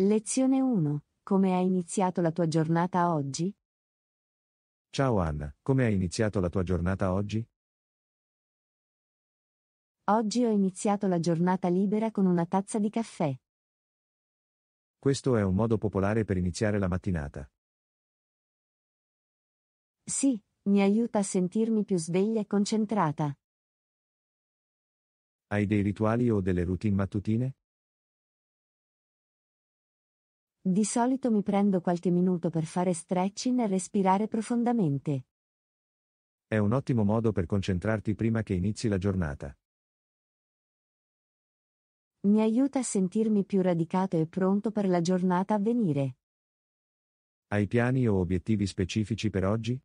Lezione 1. Come hai iniziato la tua giornata oggi? Ciao Anna, come hai iniziato la tua giornata oggi? Oggi ho iniziato la giornata libera con una tazza di caffè. Questo è un modo popolare per iniziare la mattinata. Sì, mi aiuta a sentirmi più sveglia e concentrata. Hai dei rituali o delle routine mattutine? Di solito mi prendo qualche minuto per fare stretching e respirare profondamente. È un ottimo modo per concentrarti prima che inizi la giornata. Mi aiuta a sentirmi più radicato e pronto per la giornata a venire. Hai piani o obiettivi specifici per oggi?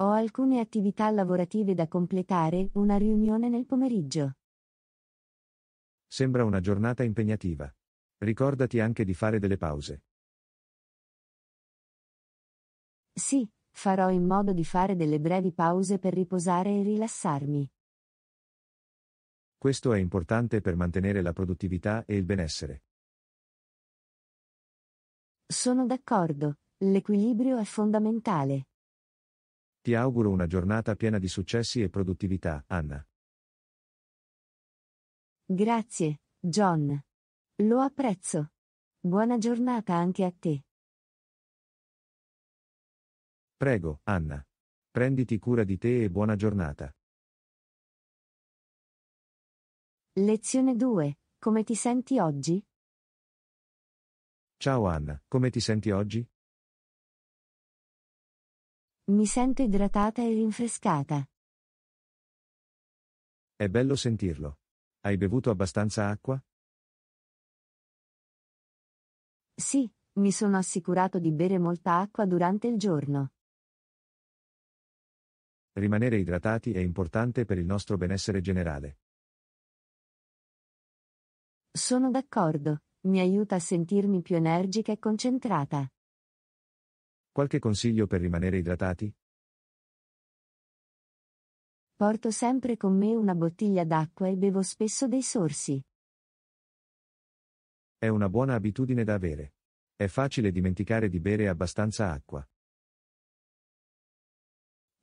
Ho alcune attività lavorative da completare, una riunione nel pomeriggio. Sembra una giornata impegnativa. Ricordati anche di fare delle pause. Sì, farò in modo di fare delle brevi pause per riposare e rilassarmi. Questo è importante per mantenere la produttività e il benessere. Sono d'accordo, l'equilibrio è fondamentale. Ti auguro una giornata piena di successi e produttività, Anna. Grazie, John. Lo apprezzo. Buona giornata anche a te. Prego, Anna. Prenditi cura di te e buona giornata. Lezione 2. Come ti senti oggi? Ciao Anna, come ti senti oggi? Mi sento idratata e rinfrescata. È bello sentirlo. Hai bevuto abbastanza acqua? Sì, mi sono assicurato di bere molta acqua durante il giorno. Rimanere idratati è importante per il nostro benessere generale. Sono d'accordo, mi aiuta a sentirmi più energica e concentrata. Qualche consiglio per rimanere idratati? Porto sempre con me una bottiglia d'acqua e bevo spesso dei sorsi. È una buona abitudine da avere. È facile dimenticare di bere abbastanza acqua.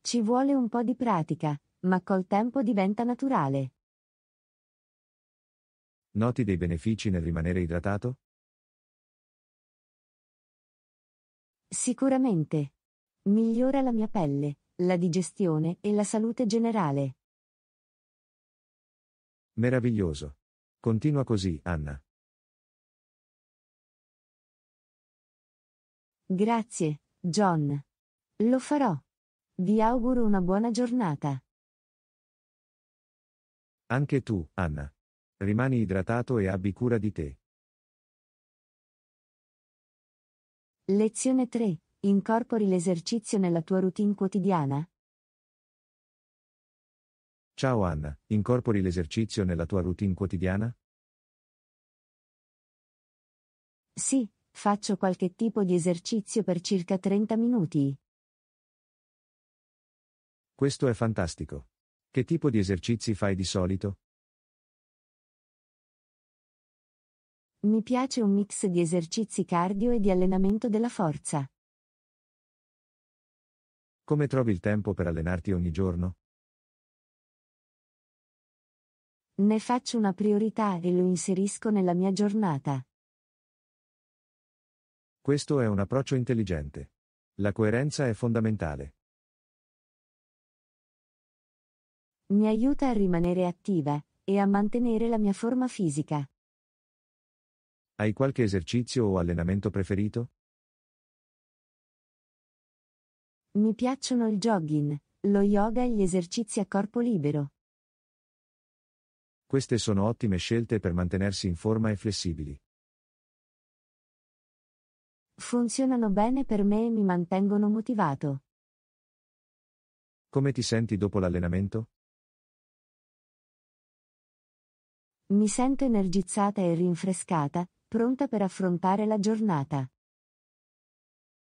Ci vuole un po' di pratica, ma col tempo diventa naturale. Noti dei benefici nel rimanere idratato? Sicuramente. Migliora la mia pelle, la digestione e la salute generale. Meraviglioso. Continua così, Anna. Grazie, John. Lo farò. Vi auguro una buona giornata. Anche tu, Anna. Rimani idratato e abbi cura di te. Lezione 3. Incorpori l'esercizio nella tua routine quotidiana? Ciao Anna, incorpori l'esercizio nella tua routine quotidiana? Sì, Faccio qualche tipo di esercizio per circa 30 minuti. Questo è fantastico. Che tipo di esercizi fai di solito? Mi piace un mix di esercizi cardio e di allenamento della forza. Come trovi il tempo per allenarti ogni giorno? Ne faccio una priorità e lo inserisco nella mia giornata. Questo è un approccio intelligente. La coerenza è fondamentale. Mi aiuta a rimanere attiva e a mantenere la mia forma fisica. Hai qualche esercizio o allenamento preferito? Mi piacciono il jogging, lo yoga e gli esercizi a corpo libero. Queste sono ottime scelte per mantenersi in forma e flessibili. Funzionano bene per me e mi mantengono motivato. Come ti senti dopo l'allenamento? Mi sento energizzata e rinfrescata, pronta per affrontare la giornata.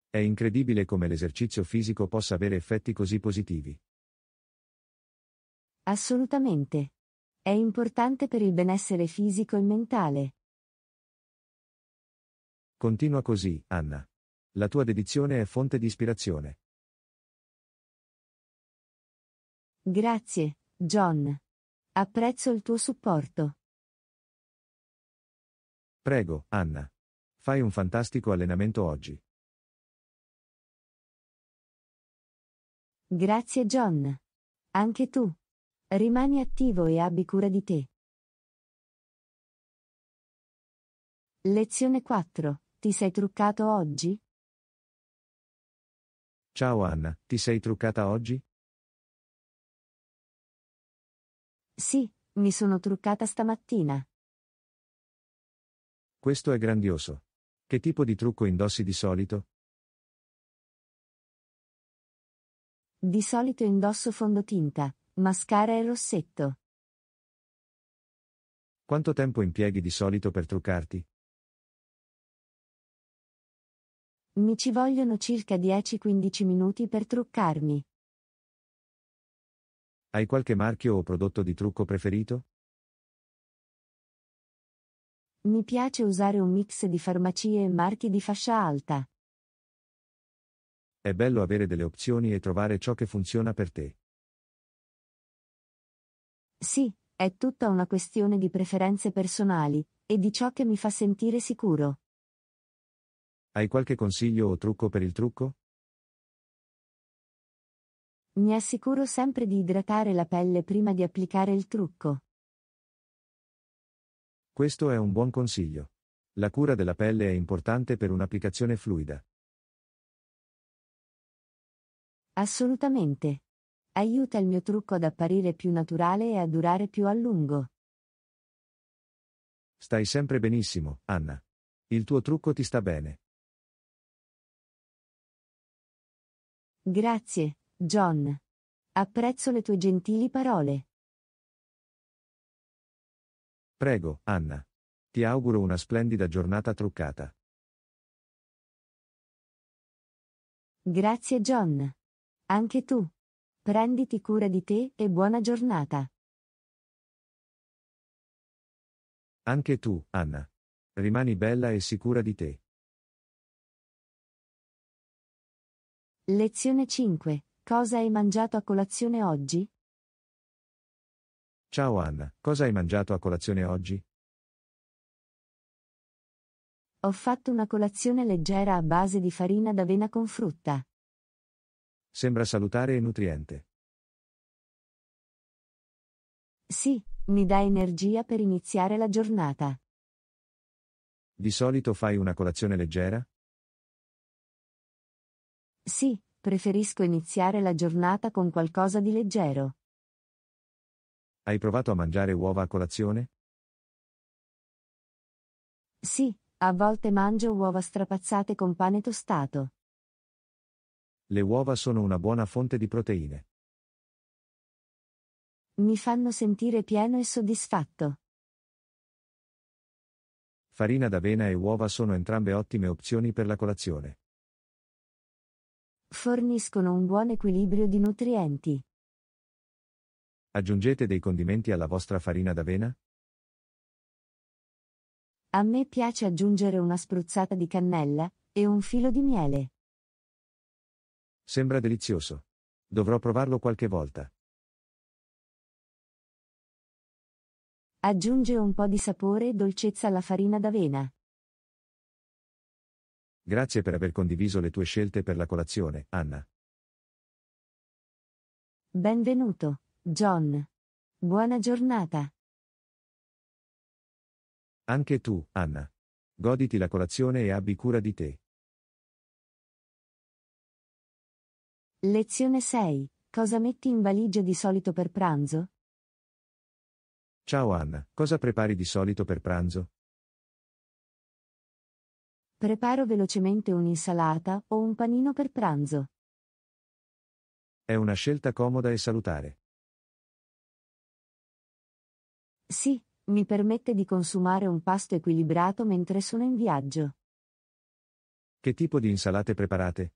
È incredibile come l'esercizio fisico possa avere effetti così positivi. Assolutamente. È importante per il benessere fisico e mentale. Continua così, Anna. La tua dedizione è fonte di ispirazione. Grazie, John. Apprezzo il tuo supporto. Prego, Anna. Fai un fantastico allenamento oggi. Grazie, John. Anche tu. Rimani attivo e abbi cura di te. Lezione 4. Ti sei truccato oggi? Ciao Anna, ti sei truccata oggi? Sì, mi sono truccata stamattina. Questo è grandioso. Che tipo di trucco indossi di solito? Di solito indosso fondotinta, mascara e rossetto. Quanto tempo impieghi di solito per truccarti? Mi ci vogliono circa 10-15 minuti per truccarmi. Hai qualche marchio o prodotto di trucco preferito? Mi piace usare un mix di farmacie e marchi di fascia alta. È bello avere delle opzioni e trovare ciò che funziona per te. Sì, è tutta una questione di preferenze personali e di ciò che mi fa sentire sicuro. Hai qualche consiglio o trucco per il trucco? Mi assicuro sempre di idratare la pelle prima di applicare il trucco. Questo è un buon consiglio. La cura della pelle è importante per un'applicazione fluida. Assolutamente. Aiuta il mio trucco ad apparire più naturale e a durare più a lungo. Stai sempre benissimo, Anna. Il tuo trucco ti sta bene. Grazie, John. Apprezzo le tue gentili parole. Prego, Anna. Ti auguro una splendida giornata truccata. Grazie, John. Anche tu. Prenditi cura di te e buona giornata. Anche tu, Anna. Rimani bella e sicura di te. Lezione 5. Cosa hai mangiato a colazione oggi? Ciao Anna, cosa hai mangiato a colazione oggi? Ho fatto una colazione leggera a base di farina d'avena con frutta. Sembra salutare e nutriente. Sì, mi dà energia per iniziare la giornata. Di solito fai una colazione leggera? Sì, preferisco iniziare la giornata con qualcosa di leggero. Hai provato a mangiare uova a colazione? Sì, a volte mangio uova strapazzate con pane tostato. Le uova sono una buona fonte di proteine. Mi fanno sentire pieno e soddisfatto. Farina d'avena e uova sono entrambe ottime opzioni per la colazione. Forniscono un buon equilibrio di nutrienti. Aggiungete dei condimenti alla vostra farina d'avena? A me piace aggiungere una spruzzata di cannella e un filo di miele. Sembra delizioso. Dovrò provarlo qualche volta. Aggiunge un po' di sapore e dolcezza alla farina d'avena. Grazie per aver condiviso le tue scelte per la colazione, Anna. Benvenuto, John. Buona giornata. Anche tu, Anna. Goditi la colazione e abbi cura di te. Lezione 6. Cosa metti in valigia di solito per pranzo? Ciao Anna, cosa prepari di solito per pranzo? Preparo velocemente un'insalata o un panino per pranzo. È una scelta comoda e salutare. Sì, mi permette di consumare un pasto equilibrato mentre sono in viaggio. Che tipo di insalate preparate?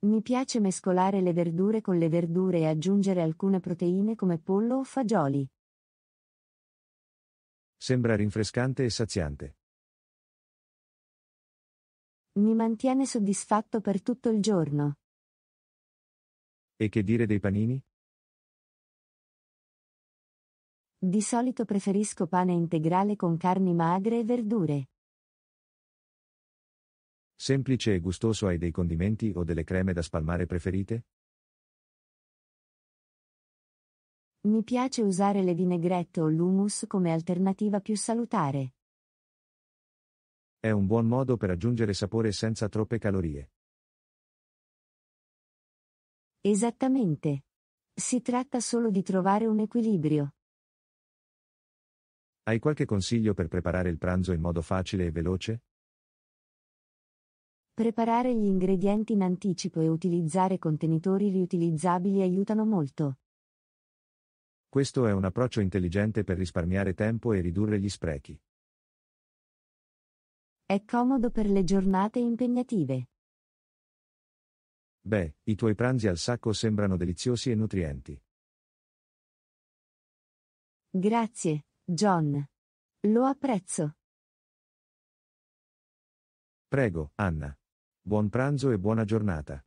Mi piace mescolare le verdure con le verdure e aggiungere alcune proteine come pollo o fagioli. Sembra rinfrescante e saziante. Mi mantiene soddisfatto per tutto il giorno. E che dire dei panini? Di solito preferisco pane integrale con carni magre e verdure. Semplice e gustoso hai dei condimenti o delle creme da spalmare preferite? Mi piace usare le vinegrette o l'humus come alternativa più salutare. È un buon modo per aggiungere sapore senza troppe calorie. Esattamente. Si tratta solo di trovare un equilibrio. Hai qualche consiglio per preparare il pranzo in modo facile e veloce? Preparare gli ingredienti in anticipo e utilizzare contenitori riutilizzabili aiutano molto. Questo è un approccio intelligente per risparmiare tempo e ridurre gli sprechi. È comodo per le giornate impegnative. Beh, i tuoi pranzi al sacco sembrano deliziosi e nutrienti. Grazie, John. Lo apprezzo. Prego, Anna. Buon pranzo e buona giornata.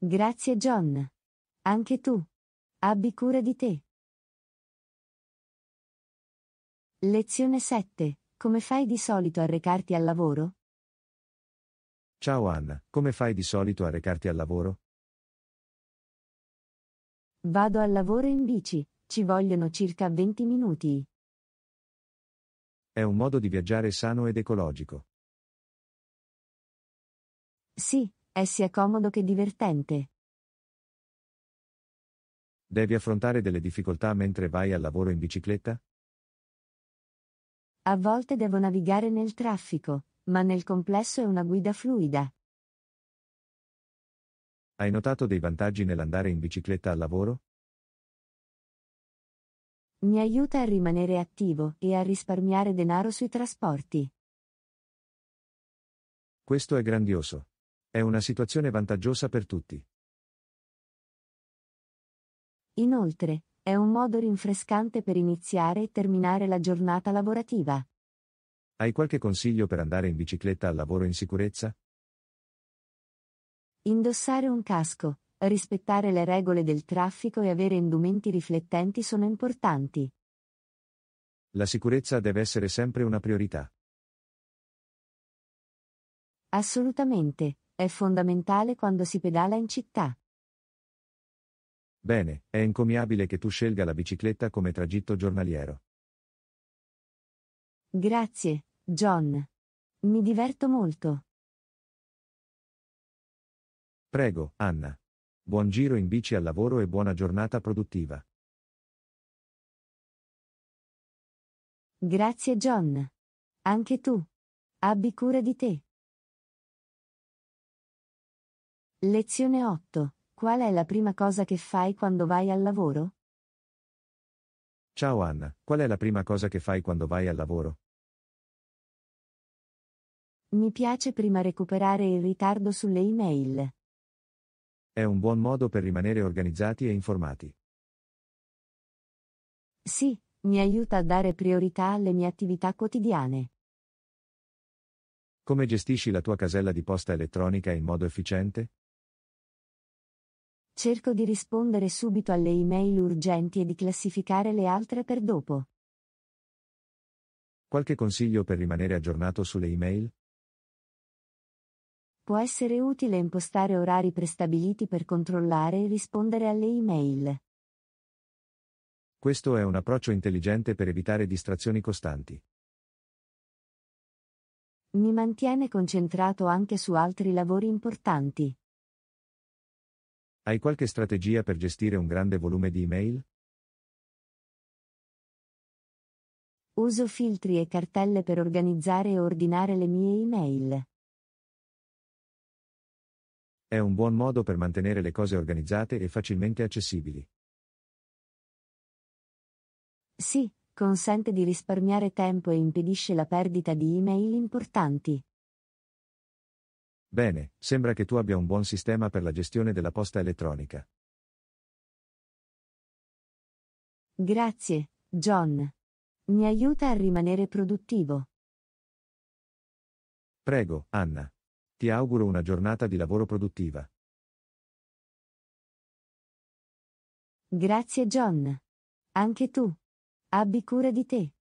Grazie John. Anche tu. Abbi cura di te. Lezione 7. Come fai di solito a recarti al lavoro? Ciao Anna, come fai di solito a recarti al lavoro? Vado al lavoro in bici, ci vogliono circa 20 minuti. È un modo di viaggiare sano ed ecologico. Sì, è eh, sia comodo che divertente. Devi affrontare delle difficoltà mentre vai al lavoro in bicicletta? A volte devo navigare nel traffico, ma nel complesso è una guida fluida. Hai notato dei vantaggi nell'andare in bicicletta al lavoro? Mi aiuta a rimanere attivo e a risparmiare denaro sui trasporti. Questo è grandioso. È una situazione vantaggiosa per tutti. Inoltre, è un modo rinfrescante per iniziare e terminare la giornata lavorativa. Hai qualche consiglio per andare in bicicletta al lavoro in sicurezza? Indossare un casco, rispettare le regole del traffico e avere indumenti riflettenti sono importanti. La sicurezza deve essere sempre una priorità. Assolutamente, è fondamentale quando si pedala in città. Bene, è encomiabile che tu scelga la bicicletta come tragitto giornaliero. Grazie, John. Mi diverto molto. Prego, Anna. Buon giro in bici al lavoro e buona giornata produttiva. Grazie John. Anche tu. Abbi cura di te. Lezione 8. Qual è la prima cosa che fai quando vai al lavoro? Ciao Anna, qual è la prima cosa che fai quando vai al lavoro? Mi piace prima recuperare il ritardo sulle email. È un buon modo per rimanere organizzati e informati. Sì, mi aiuta a dare priorità alle mie attività quotidiane. Come gestisci la tua casella di posta elettronica in modo efficiente? Cerco di rispondere subito alle email urgenti e di classificare le altre per dopo. Qualche consiglio per rimanere aggiornato sulle email? Può essere utile impostare orari prestabiliti per controllare e rispondere alle email. Questo è un approccio intelligente per evitare distrazioni costanti. Mi mantiene concentrato anche su altri lavori importanti. Hai qualche strategia per gestire un grande volume di email? Uso filtri e cartelle per organizzare e ordinare le mie email. È un buon modo per mantenere le cose organizzate e facilmente accessibili. Sì, consente di risparmiare tempo e impedisce la perdita di email importanti. Bene, sembra che tu abbia un buon sistema per la gestione della posta elettronica. Grazie, John. Mi aiuta a rimanere produttivo. Prego, Anna. Ti auguro una giornata di lavoro produttiva. Grazie, John. Anche tu. Abbi cura di te.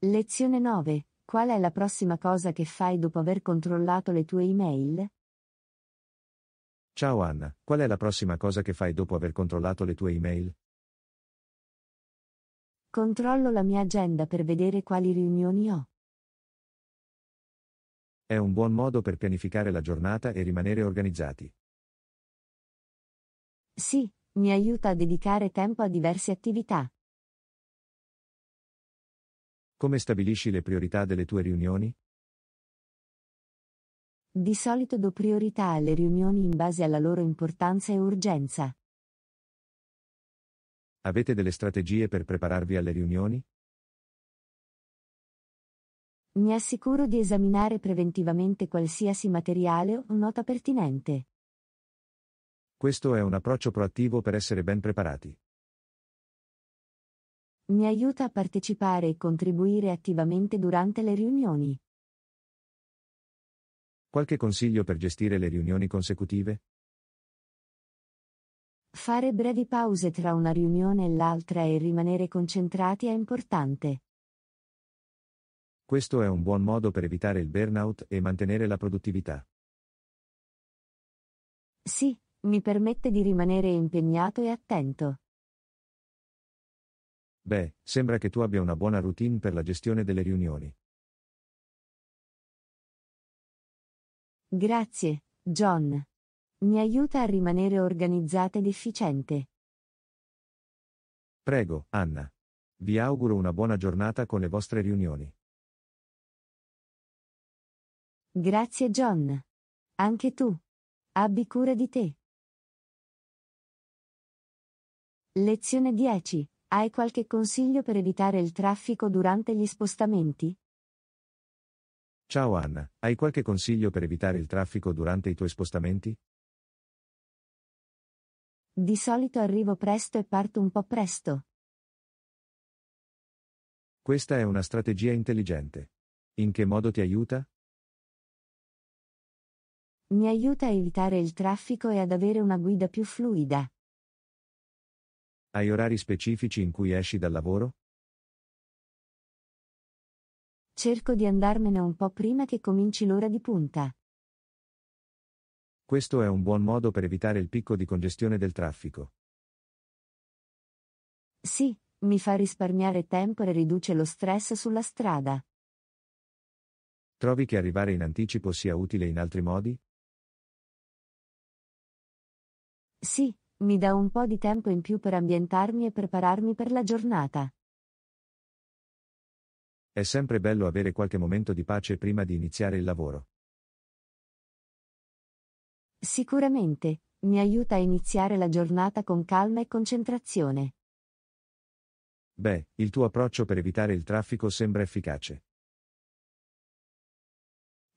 Lezione 9. Qual è la prossima cosa che fai dopo aver controllato le tue email? Ciao Anna, qual è la prossima cosa che fai dopo aver controllato le tue email? Controllo la mia agenda per vedere quali riunioni ho. È un buon modo per pianificare la giornata e rimanere organizzati. Sì, mi aiuta a dedicare tempo a diverse attività. Come stabilisci le priorità delle tue riunioni? Di solito do priorità alle riunioni in base alla loro importanza e urgenza. Avete delle strategie per prepararvi alle riunioni? Mi assicuro di esaminare preventivamente qualsiasi materiale o nota pertinente. Questo è un approccio proattivo per essere ben preparati. Mi aiuta a partecipare e contribuire attivamente durante le riunioni. Qualche consiglio per gestire le riunioni consecutive? Fare brevi pause tra una riunione e l'altra e rimanere concentrati è importante. Questo è un buon modo per evitare il burnout e mantenere la produttività. Sì, mi permette di rimanere impegnato e attento. Beh, sembra che tu abbia una buona routine per la gestione delle riunioni. Grazie, John. Mi aiuta a rimanere organizzata ed efficiente. Prego, Anna. Vi auguro una buona giornata con le vostre riunioni. Grazie, John. Anche tu. Abbi cura di te. Lezione 10. Hai qualche consiglio per evitare il traffico durante gli spostamenti? Ciao Anna, hai qualche consiglio per evitare il traffico durante i tuoi spostamenti? Di solito arrivo presto e parto un po' presto. Questa è una strategia intelligente. In che modo ti aiuta? Mi aiuta a evitare il traffico e ad avere una guida più fluida. Hai orari specifici in cui esci dal lavoro? Cerco di andarmene un po' prima che cominci l'ora di punta. Questo è un buon modo per evitare il picco di congestione del traffico. Sì, mi fa risparmiare tempo e riduce lo stress sulla strada. Trovi che arrivare in anticipo sia utile in altri modi? Sì, mi dà un po' di tempo in più per ambientarmi e prepararmi per la giornata. È sempre bello avere qualche momento di pace prima di iniziare il lavoro. Sicuramente, mi aiuta a iniziare la giornata con calma e concentrazione. Beh, il tuo approccio per evitare il traffico sembra efficace.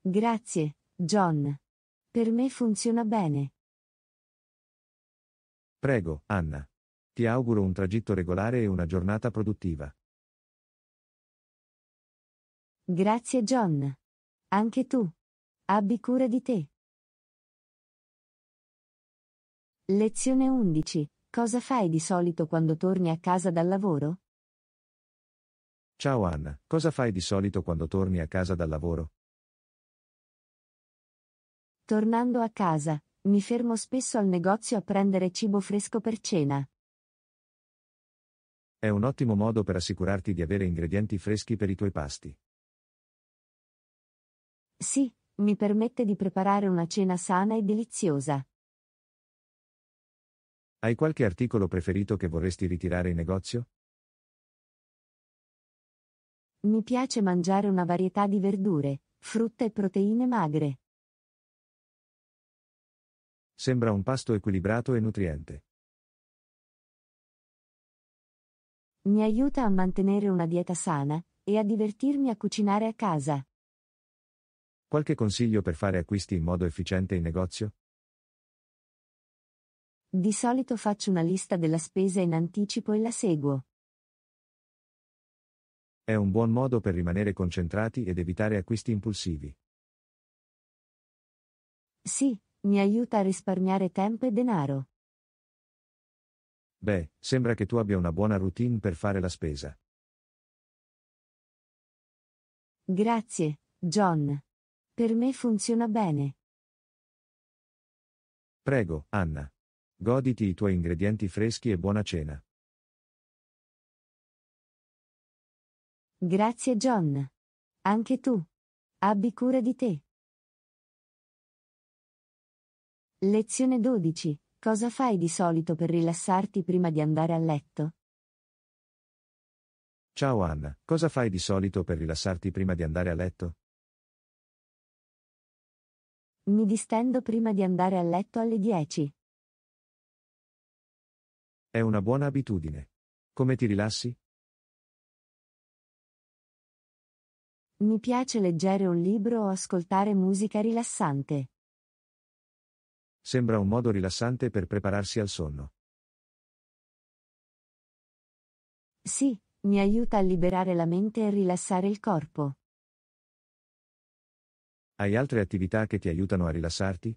Grazie, John. Per me funziona bene. Prego, Anna. Ti auguro un tragitto regolare e una giornata produttiva. Grazie John. Anche tu. Abbi cura di te. Lezione 11. Cosa fai di solito quando torni a casa dal lavoro? Ciao Anna, cosa fai di solito quando torni a casa dal lavoro? Tornando a casa, mi fermo spesso al negozio a prendere cibo fresco per cena. È un ottimo modo per assicurarti di avere ingredienti freschi per i tuoi pasti. Sì, mi permette di preparare una cena sana e deliziosa. Hai qualche articolo preferito che vorresti ritirare in negozio? Mi piace mangiare una varietà di verdure, frutta e proteine magre. Sembra un pasto equilibrato e nutriente. Mi aiuta a mantenere una dieta sana e a divertirmi a cucinare a casa. Qualche consiglio per fare acquisti in modo efficiente in negozio? Di solito faccio una lista della spesa in anticipo e la seguo. È un buon modo per rimanere concentrati ed evitare acquisti impulsivi. Sì, mi aiuta a risparmiare tempo e denaro. Beh, sembra che tu abbia una buona routine per fare la spesa. Grazie, John. Per me funziona bene. Prego, Anna. Goditi i tuoi ingredienti freschi e buona cena. Grazie, John. Anche tu. Abbi cura di te. Lezione 12. Cosa fai di solito per rilassarti prima di andare a letto? Ciao Anna, cosa fai di solito per rilassarti prima di andare a letto? Mi distendo prima di andare a letto alle 10. È una buona abitudine. Come ti rilassi? Mi piace leggere un libro o ascoltare musica rilassante. Sembra un modo rilassante per prepararsi al sonno. Sì, mi aiuta a liberare la mente e rilassare il corpo. Hai altre attività che ti aiutano a rilassarti?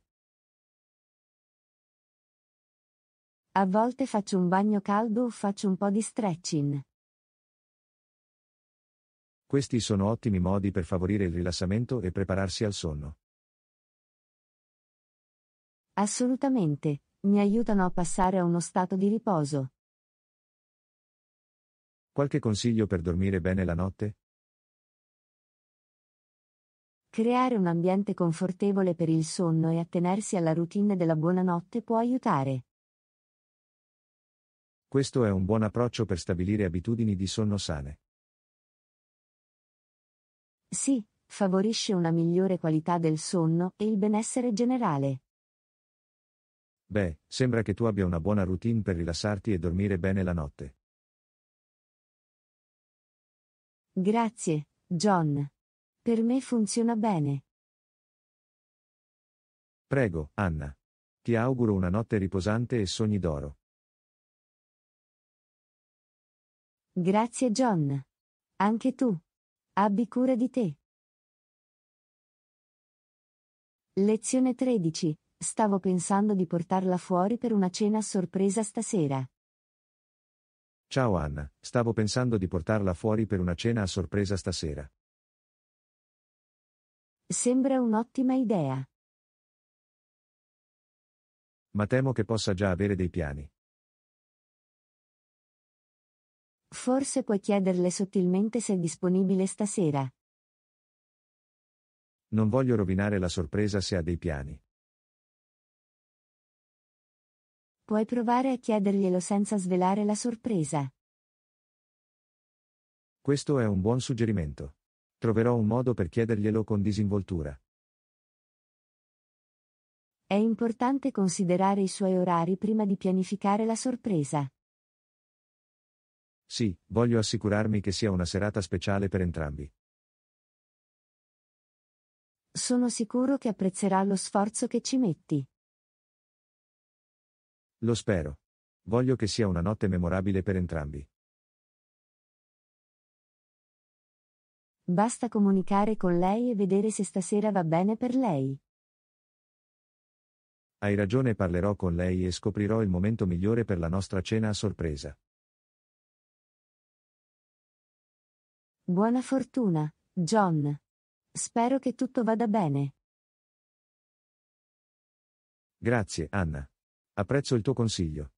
A volte faccio un bagno caldo o faccio un po' di stretching. Questi sono ottimi modi per favorire il rilassamento e prepararsi al sonno. Assolutamente, mi aiutano a passare a uno stato di riposo. Qualche consiglio per dormire bene la notte? Creare un ambiente confortevole per il sonno e attenersi alla routine della buonanotte può aiutare. Questo è un buon approccio per stabilire abitudini di sonno sane. Sì, favorisce una migliore qualità del sonno e il benessere generale. Beh, sembra che tu abbia una buona routine per rilassarti e dormire bene la notte. Grazie, John. Per me funziona bene. Prego, Anna. Ti auguro una notte riposante e sogni d'oro. Grazie, John. Anche tu. Abbi cura di te. Lezione 13. Stavo pensando di portarla fuori per una cena a sorpresa stasera. Ciao Anna, stavo pensando di portarla fuori per una cena a sorpresa stasera. Sembra un'ottima idea. Ma temo che possa già avere dei piani. Forse puoi chiederle sottilmente se è disponibile stasera. Non voglio rovinare la sorpresa se ha dei piani. Puoi provare a chiederglielo senza svelare la sorpresa. Questo è un buon suggerimento. Troverò un modo per chiederglielo con disinvoltura. È importante considerare i suoi orari prima di pianificare la sorpresa. Sì, voglio assicurarmi che sia una serata speciale per entrambi. Sono sicuro che apprezzerà lo sforzo che ci metti. Lo spero. Voglio che sia una notte memorabile per entrambi. Basta comunicare con lei e vedere se stasera va bene per lei. Hai ragione, parlerò con lei e scoprirò il momento migliore per la nostra cena a sorpresa. Buona fortuna, John. Spero che tutto vada bene. Grazie, Anna. Apprezzo il tuo consiglio.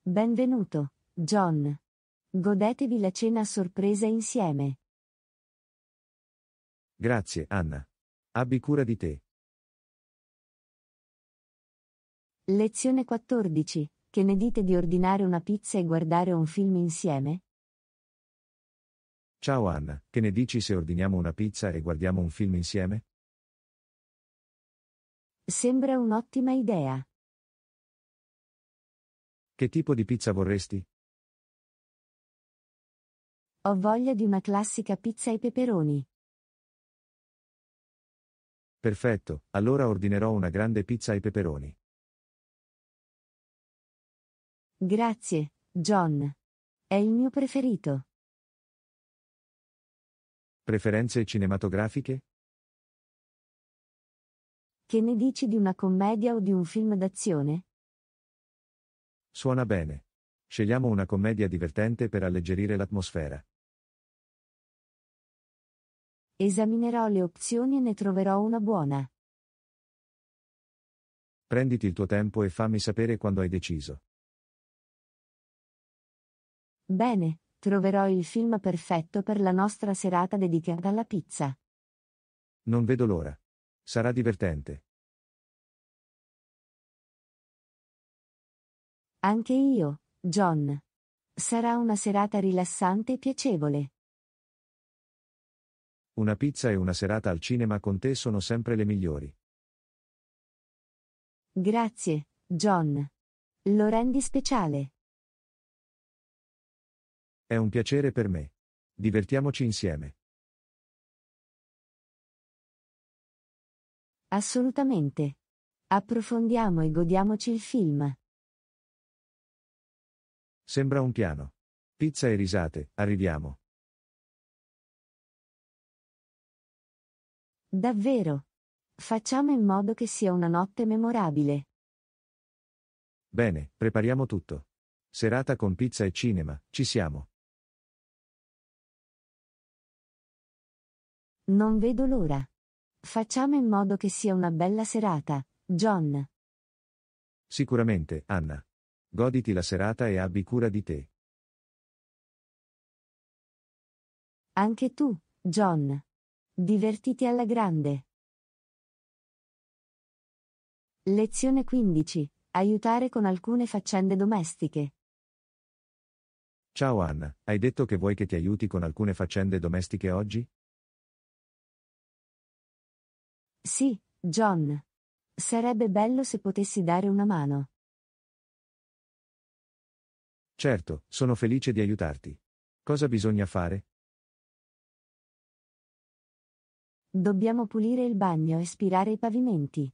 Benvenuto, John. Godetevi la cena a sorpresa insieme. Grazie, Anna. Abbi cura di te. Lezione 14. Che ne dite di ordinare una pizza e guardare un film insieme? Ciao Anna, che ne dici se ordiniamo una pizza e guardiamo un film insieme? Sembra un'ottima idea. Che tipo di pizza vorresti? Ho voglia di una classica pizza ai peperoni. Perfetto, allora ordinerò una grande pizza ai peperoni. Grazie, John. È il mio preferito. Preferenze cinematografiche? Che ne dici di una commedia o di un film d'azione? Suona bene. Scegliamo una commedia divertente per alleggerire l'atmosfera. Esaminerò le opzioni e ne troverò una buona. Prenditi il tuo tempo e fammi sapere quando hai deciso. Bene, troverò il film perfetto per la nostra serata dedicata alla pizza. Non vedo l'ora. Sarà divertente. Anche io, John. Sarà una serata rilassante e piacevole. Una pizza e una serata al cinema con te sono sempre le migliori. Grazie, John. Lo rendi speciale. È un piacere per me. Divertiamoci insieme. Assolutamente. Approfondiamo e godiamoci il film. Sembra un piano. Pizza e risate, arriviamo. Davvero. Facciamo in modo che sia una notte memorabile. Bene, prepariamo tutto. Serata con pizza e cinema, ci siamo. Non vedo l'ora. Facciamo in modo che sia una bella serata, John. Sicuramente, Anna. Goditi la serata e abbi cura di te. Anche tu, John. Divertiti alla grande. Lezione 15. Aiutare con alcune faccende domestiche. Ciao Anna, hai detto che vuoi che ti aiuti con alcune faccende domestiche oggi? Sì, John. Sarebbe bello se potessi dare una mano. Certo, sono felice di aiutarti. Cosa bisogna fare? Dobbiamo pulire il bagno e spirare i pavimenti.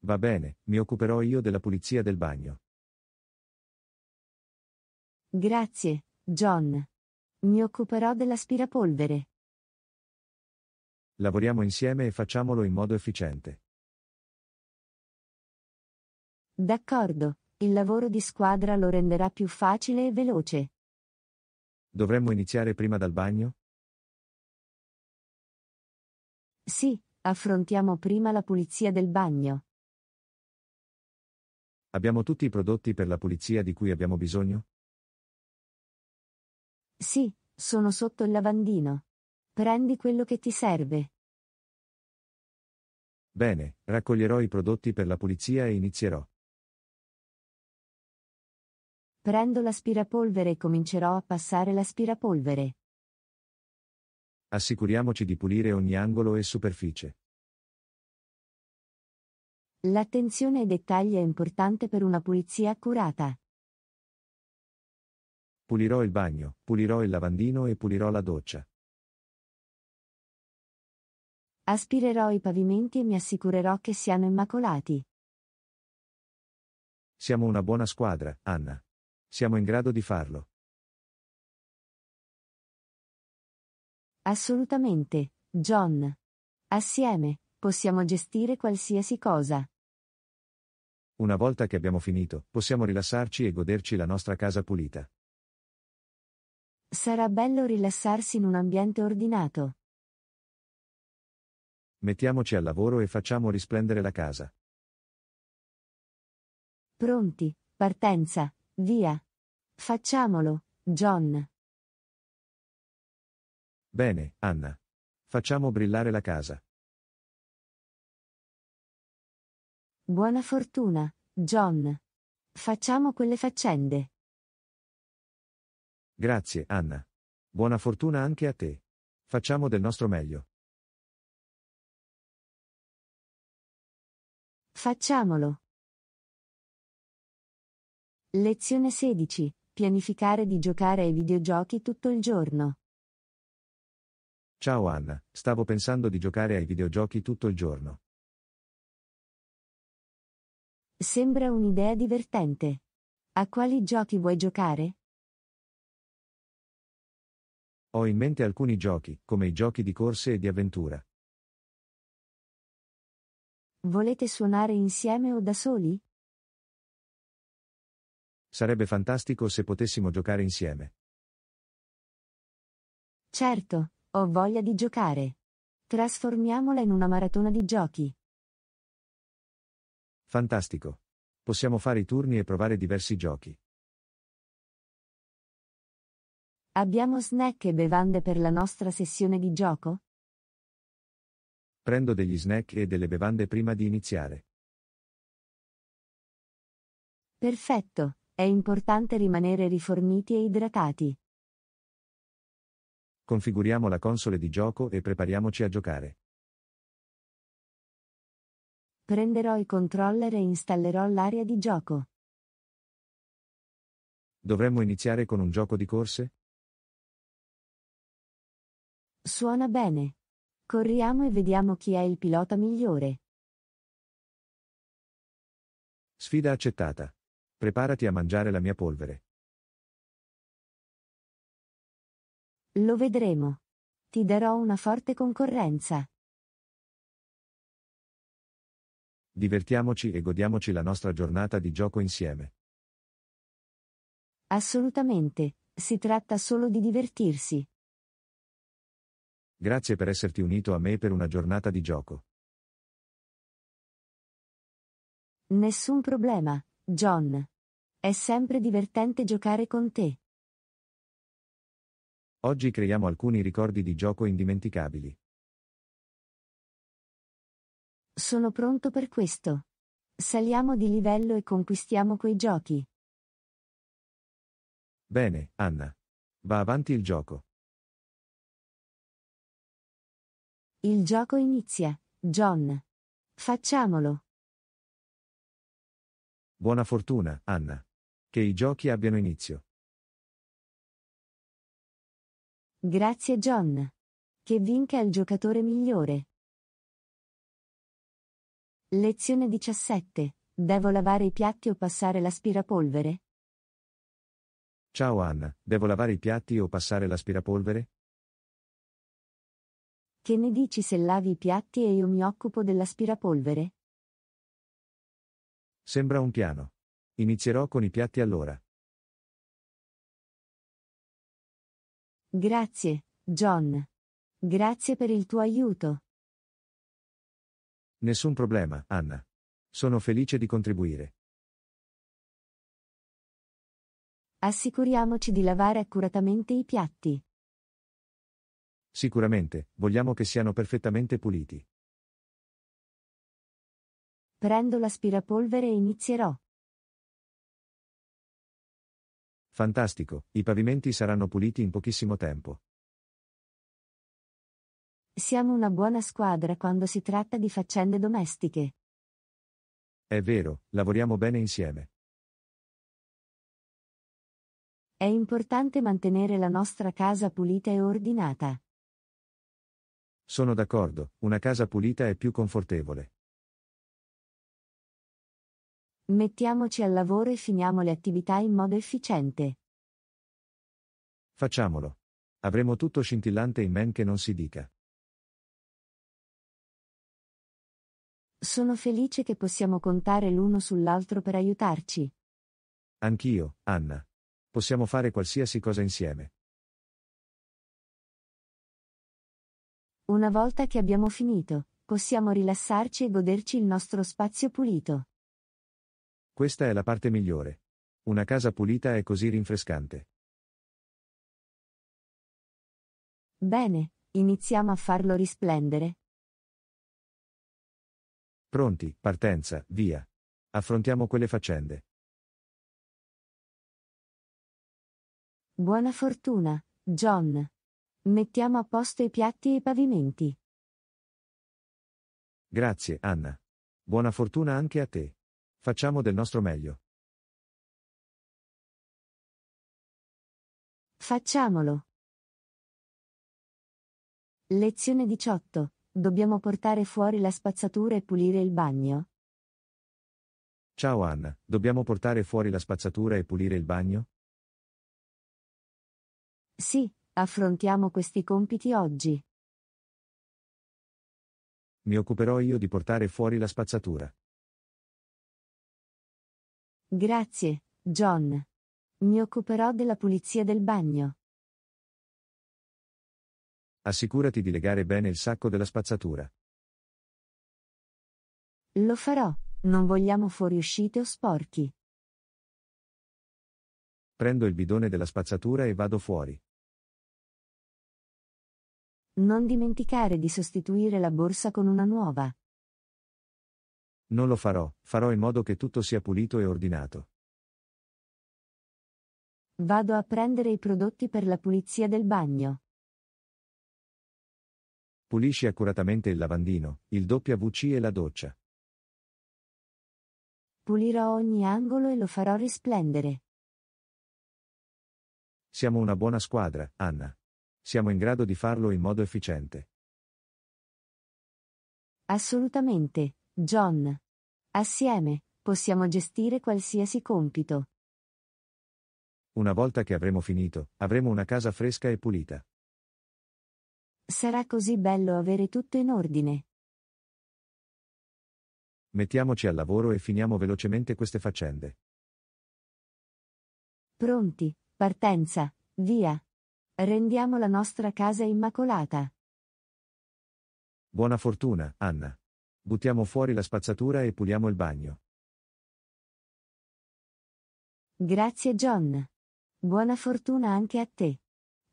Va bene, mi occuperò io della pulizia del bagno. Grazie, John. Mi occuperò dell'aspirapolvere. Lavoriamo insieme e facciamolo in modo efficiente. D'accordo, il lavoro di squadra lo renderà più facile e veloce. Dovremmo iniziare prima dal bagno? Sì, affrontiamo prima la pulizia del bagno. Abbiamo tutti i prodotti per la pulizia di cui abbiamo bisogno? Sì, sono sotto il lavandino. Prendi quello che ti serve. Bene, raccoglierò i prodotti per la pulizia e inizierò. Prendo l'aspirapolvere e comincerò a passare l'aspirapolvere. Assicuriamoci di pulire ogni angolo e superficie. L'attenzione ai dettagli è importante per una pulizia accurata. Pulirò il bagno, pulirò il lavandino e pulirò la doccia. Aspirerò i pavimenti e mi assicurerò che siano immacolati. Siamo una buona squadra, Anna. Siamo in grado di farlo. Assolutamente, John. Assieme, possiamo gestire qualsiasi cosa. Una volta che abbiamo finito, possiamo rilassarci e goderci la nostra casa pulita. Sarà bello rilassarsi in un ambiente ordinato mettiamoci al lavoro e facciamo risplendere la casa. Pronti, partenza, via. Facciamolo, John. Bene, Anna. Facciamo brillare la casa. Buona fortuna, John. Facciamo quelle faccende. Grazie, Anna. Buona fortuna anche a te. Facciamo del nostro meglio. Facciamolo! Lezione 16. Pianificare di giocare ai videogiochi tutto il giorno. Ciao Anna, stavo pensando di giocare ai videogiochi tutto il giorno. Sembra un'idea divertente. A quali giochi vuoi giocare? Ho in mente alcuni giochi, come i giochi di corse e di avventura. Volete suonare insieme o da soli? Sarebbe fantastico se potessimo giocare insieme. Certo, ho voglia di giocare. Trasformiamola in una maratona di giochi. Fantastico. Possiamo fare i turni e provare diversi giochi. Abbiamo snack e bevande per la nostra sessione di gioco? Prendo degli snack e delle bevande prima di iniziare. Perfetto, è importante rimanere riforniti e idratati. Configuriamo la console di gioco e prepariamoci a giocare. Prenderò il controller e installerò l'area di gioco. Dovremmo iniziare con un gioco di corse? Suona bene. Corriamo e vediamo chi è il pilota migliore. Sfida accettata. Preparati a mangiare la mia polvere. Lo vedremo. Ti darò una forte concorrenza. Divertiamoci e godiamoci la nostra giornata di gioco insieme. Assolutamente, si tratta solo di divertirsi. Grazie per esserti unito a me per una giornata di gioco. Nessun problema, John. È sempre divertente giocare con te. Oggi creiamo alcuni ricordi di gioco indimenticabili. Sono pronto per questo. Saliamo di livello e conquistiamo quei giochi. Bene, Anna. Va avanti il gioco. Il gioco inizia, John. Facciamolo. Buona fortuna, Anna. Che i giochi abbiano inizio. Grazie, John. Che vinca il giocatore migliore. Lezione 17. Devo lavare i piatti o passare l'aspirapolvere? Ciao Anna, devo lavare i piatti o passare l'aspirapolvere? Che ne dici se lavi i piatti e io mi occupo dell'aspirapolvere? Sembra un piano. Inizierò con i piatti allora. Grazie, John. Grazie per il tuo aiuto. Nessun problema, Anna. Sono felice di contribuire. Assicuriamoci di lavare accuratamente i piatti. Sicuramente, vogliamo che siano perfettamente puliti. Prendo l'aspirapolvere e inizierò. Fantastico, i pavimenti saranno puliti in pochissimo tempo. Siamo una buona squadra quando si tratta di faccende domestiche. È vero, lavoriamo bene insieme. È importante mantenere la nostra casa pulita e ordinata. Sono d'accordo, una casa pulita è più confortevole. Mettiamoci al lavoro e finiamo le attività in modo efficiente. Facciamolo. Avremo tutto scintillante in men che non si dica. Sono felice che possiamo contare l'uno sull'altro per aiutarci. Anch'io, Anna. Possiamo fare qualsiasi cosa insieme. Una volta che abbiamo finito, possiamo rilassarci e goderci il nostro spazio pulito. Questa è la parte migliore. Una casa pulita è così rinfrescante. Bene, iniziamo a farlo risplendere. Pronti, partenza, via. Affrontiamo quelle faccende. Buona fortuna, John. Mettiamo a posto i piatti e i pavimenti. Grazie, Anna. Buona fortuna anche a te. Facciamo del nostro meglio. Facciamolo. Lezione 18. Dobbiamo portare fuori la spazzatura e pulire il bagno. Ciao Anna, dobbiamo portare fuori la spazzatura e pulire il bagno? Sì, Affrontiamo questi compiti oggi. Mi occuperò io di portare fuori la spazzatura. Grazie, John. Mi occuperò della pulizia del bagno. Assicurati di legare bene il sacco della spazzatura. Lo farò, non vogliamo fuoriuscite o sporchi. Prendo il bidone della spazzatura e vado fuori. Non dimenticare di sostituire la borsa con una nuova. Non lo farò, farò in modo che tutto sia pulito e ordinato. Vado a prendere i prodotti per la pulizia del bagno. Pulisci accuratamente il lavandino, il WC e la doccia. Pulirò ogni angolo e lo farò risplendere. Siamo una buona squadra, Anna siamo in grado di farlo in modo efficiente. Assolutamente, John. Assieme, possiamo gestire qualsiasi compito. Una volta che avremo finito, avremo una casa fresca e pulita. Sarà così bello avere tutto in ordine. Mettiamoci al lavoro e finiamo velocemente queste faccende. Pronti, partenza, via. Rendiamo la nostra casa immacolata. Buona fortuna, Anna. Buttiamo fuori la spazzatura e puliamo il bagno. Grazie John. Buona fortuna anche a te.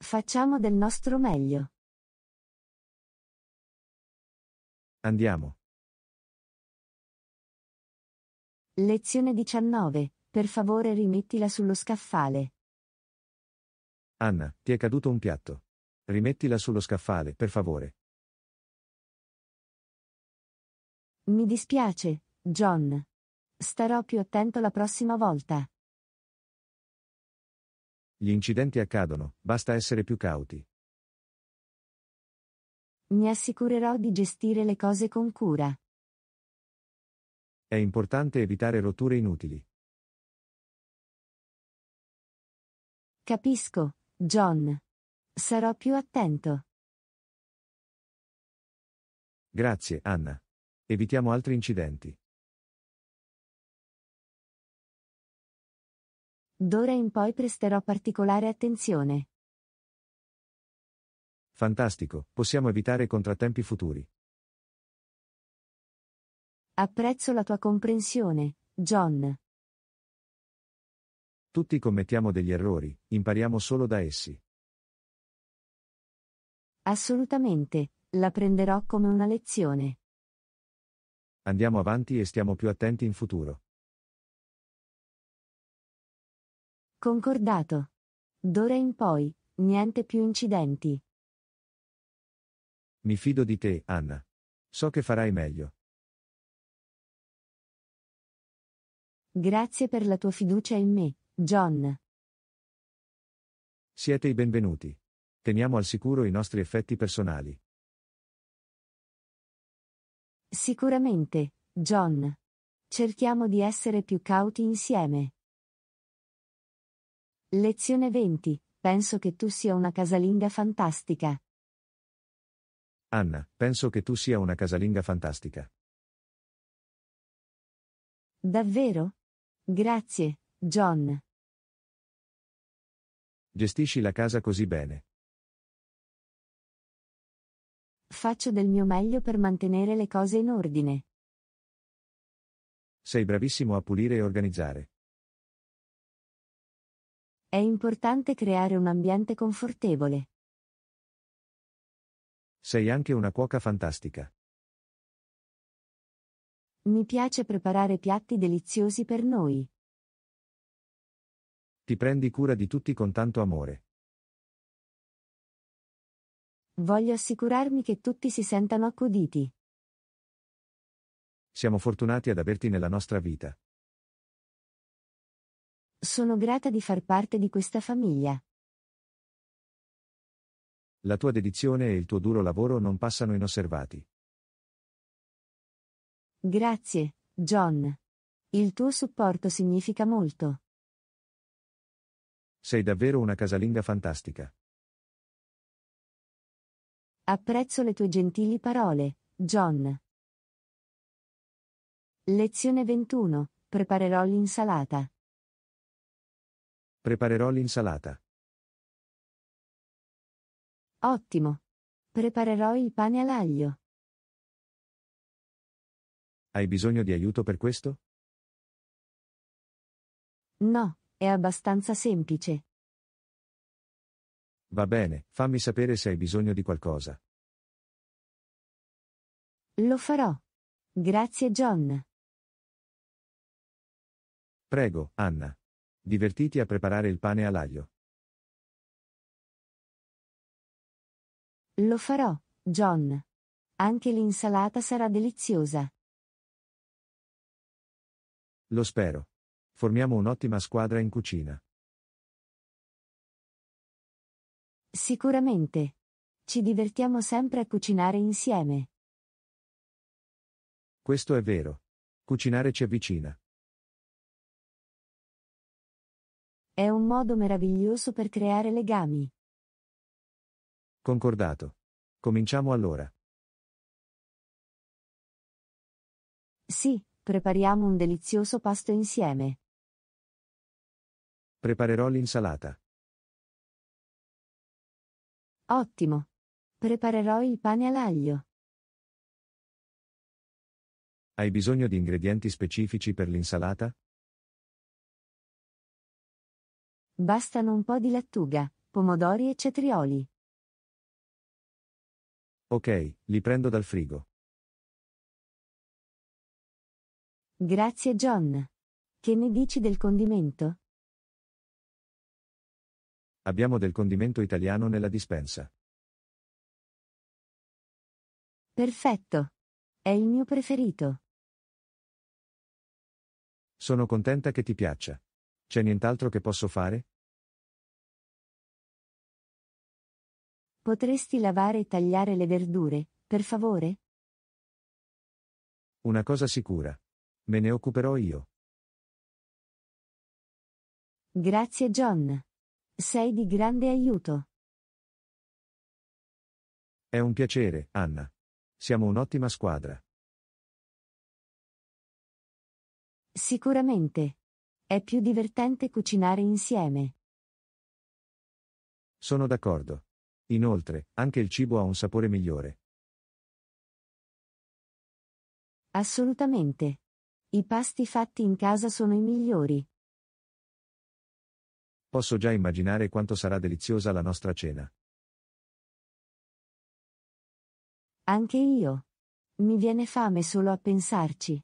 Facciamo del nostro meglio. Andiamo. Lezione 19. Per favore rimettila sullo scaffale. Anna, ti è caduto un piatto. Rimettila sullo scaffale, per favore. Mi dispiace, John. Starò più attento la prossima volta. Gli incidenti accadono, basta essere più cauti. Mi assicurerò di gestire le cose con cura. È importante evitare rotture inutili. Capisco, John. Sarò più attento. Grazie, Anna. Evitiamo altri incidenti. D'ora in poi presterò particolare attenzione. Fantastico, possiamo evitare contrattempi futuri. Apprezzo la tua comprensione, John. Tutti commettiamo degli errori, impariamo solo da essi. Assolutamente, la prenderò come una lezione. Andiamo avanti e stiamo più attenti in futuro. Concordato. D'ora in poi, niente più incidenti. Mi fido di te, Anna. So che farai meglio. Grazie per la tua fiducia in me. John. Siete i benvenuti. Teniamo al sicuro i nostri effetti personali. Sicuramente, John. Cerchiamo di essere più cauti insieme. Lezione 20. Penso che tu sia una casalinga fantastica. Anna, penso che tu sia una casalinga fantastica. Davvero? Grazie. John. Gestisci la casa così bene. Faccio del mio meglio per mantenere le cose in ordine. Sei bravissimo a pulire e organizzare. È importante creare un ambiente confortevole. Sei anche una cuoca fantastica. Mi piace preparare piatti deliziosi per noi. Ti prendi cura di tutti con tanto amore. Voglio assicurarmi che tutti si sentano accuditi. Siamo fortunati ad averti nella nostra vita. Sono grata di far parte di questa famiglia. La tua dedizione e il tuo duro lavoro non passano inosservati. Grazie, John. Il tuo supporto significa molto. Sei davvero una casalinga fantastica. Apprezzo le tue gentili parole, John. Lezione 21. Preparerò l'insalata. Preparerò l'insalata. Ottimo. Preparerò il pane all'aglio. Hai bisogno di aiuto per questo? No, è abbastanza semplice. Va bene, fammi sapere se hai bisogno di qualcosa. Lo farò. Grazie John. Prego, Anna. Divertiti a preparare il pane all'aglio. Lo farò, John. Anche l'insalata sarà deliziosa. Lo spero. Formiamo un'ottima squadra in cucina. Sicuramente. Ci divertiamo sempre a cucinare insieme. Questo è vero. Cucinare ci avvicina. È un modo meraviglioso per creare legami. Concordato. Cominciamo allora. Sì, prepariamo un delizioso pasto insieme. Preparerò l'insalata. Ottimo. Preparerò il pane all'aglio. Hai bisogno di ingredienti specifici per l'insalata? Bastano un po' di lattuga, pomodori e cetrioli. Ok, li prendo dal frigo. Grazie John. Che ne dici del condimento? Abbiamo del condimento italiano nella dispensa. Perfetto. È il mio preferito. Sono contenta che ti piaccia. C'è nient'altro che posso fare? Potresti lavare e tagliare le verdure, per favore? Una cosa sicura. Me ne occuperò io. Grazie John. Sei di grande aiuto. È un piacere, Anna. Siamo un'ottima squadra. Sicuramente. È più divertente cucinare insieme. Sono d'accordo. Inoltre, anche il cibo ha un sapore migliore. Assolutamente. I pasti fatti in casa sono i migliori. Posso già immaginare quanto sarà deliziosa la nostra cena. Anche io. Mi viene fame solo a pensarci.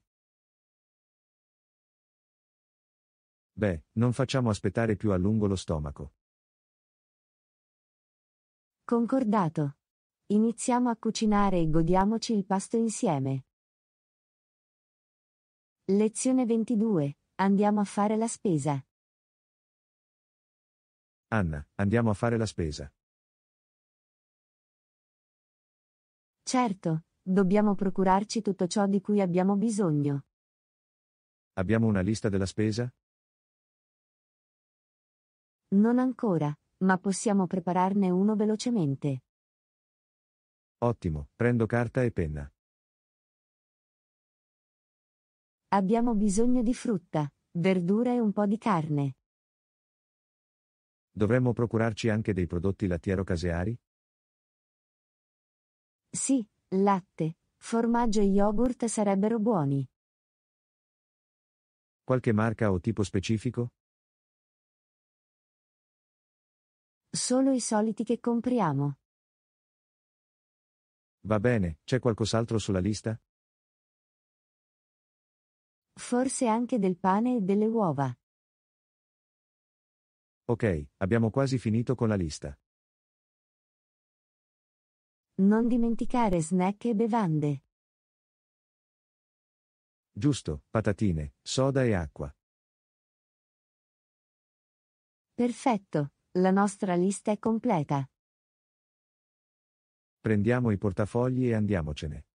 Beh, non facciamo aspettare più a lungo lo stomaco. Concordato. Iniziamo a cucinare e godiamoci il pasto insieme. Lezione 22. Andiamo a fare la spesa. Anna, andiamo a fare la spesa. Certo, dobbiamo procurarci tutto ciò di cui abbiamo bisogno. Abbiamo una lista della spesa? Non ancora, ma possiamo prepararne uno velocemente. Ottimo, prendo carta e penna. Abbiamo bisogno di frutta, verdura e un po' di carne. Dovremmo procurarci anche dei prodotti lattiero-caseari? Sì, latte, formaggio e yogurt sarebbero buoni. Qualche marca o tipo specifico? Solo i soliti che compriamo. Va bene, c'è qualcos'altro sulla lista? Forse anche del pane e delle uova. Ok, abbiamo quasi finito con la lista. Non dimenticare snack e bevande. Giusto, patatine, soda e acqua. Perfetto, la nostra lista è completa. Prendiamo i portafogli e andiamocene.